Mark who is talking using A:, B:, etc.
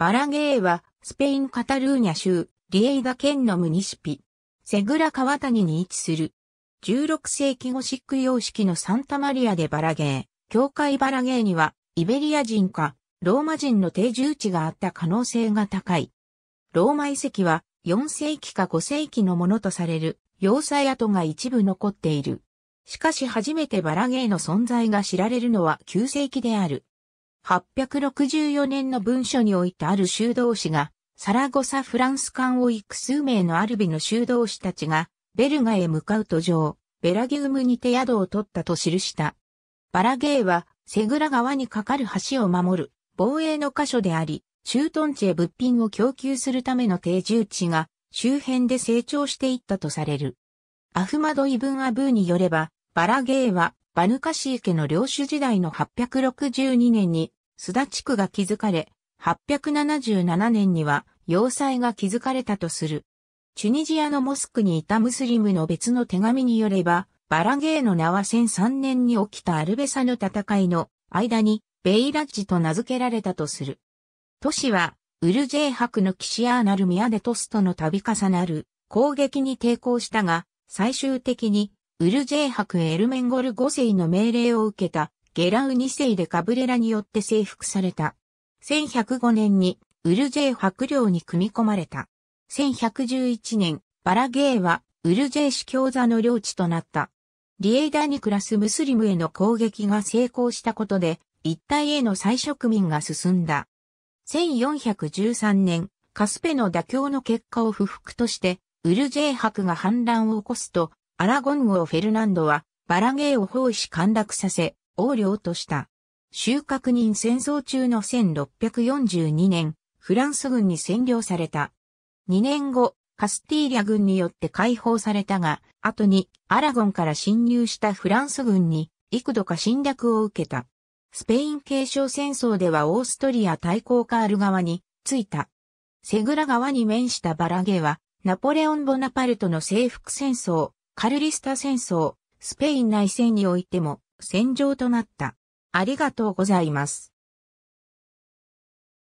A: バラゲーは、スペイン・カタルーニャ州、リエイダ県のムニシピ、セグラ川谷に位置する。16世紀ゴシック様式のサンタマリアでバラゲー、教会バラゲーには、イベリア人か、ローマ人の定住地があった可能性が高い。ローマ遺跡は、4世紀か5世紀のものとされる、要塞跡が一部残っている。しかし初めてバラゲーの存在が知られるのは9世紀である。864年の文書においてある修道士が、サラゴサフランス艦をく数名のアルビの修道士たちが、ベルガへ向かう途上、ベラギウムにて宿を取ったと記した。バラゲーは、セグラ川に架かる橋を守る、防衛の箇所であり、駐屯地へ物品を供給するための定住地が、周辺で成長していったとされる。アフマド・イブン・アブーによれば、バラゲーは、バヌカシー家の領主時代の862年に、須田地区が築かれ、877年には要塞が築かれたとする。チュニジアのモスクにいたムスリムの別の手紙によれば、バラゲーの名は1003年に起きたアルベサの戦いの間にベイラッジと名付けられたとする。都市はウルジェイクのキシアーナルミアデトスとの度重なる攻撃に抵抗したが、最終的にウルジェイ伯エルメンゴル5世の命令を受けたゲラウ2世でカブレラによって征服された。1105年にウルジェイ白領に組み込まれた。1111年、バラゲーはウルジェイ司教座の領地となった。リエイダーに暮らすムスリムへの攻撃が成功したことで、一帯への再植民が進んだ。1413年、カスペの妥協の結果を不服として、ウルジェイ博が反乱を起こすと、アラゴン王フェルナンドは、バラゲーを奉仕陥落させ、横領とした。収穫人戦争中の1642年、フランス軍に占領された。2年後、カスティーリャ軍によって解放されたが、後にアラゴンから侵入したフランス軍に幾度か侵略を受けた。スペイン継承戦争ではオーストリア対抗カール側に着いた。セグラ側に面したバラゲは、ナポレオン・ボナパルトの征服戦争、カルリスタ戦争、スペイン内戦においても戦場となった。ありがとうございます。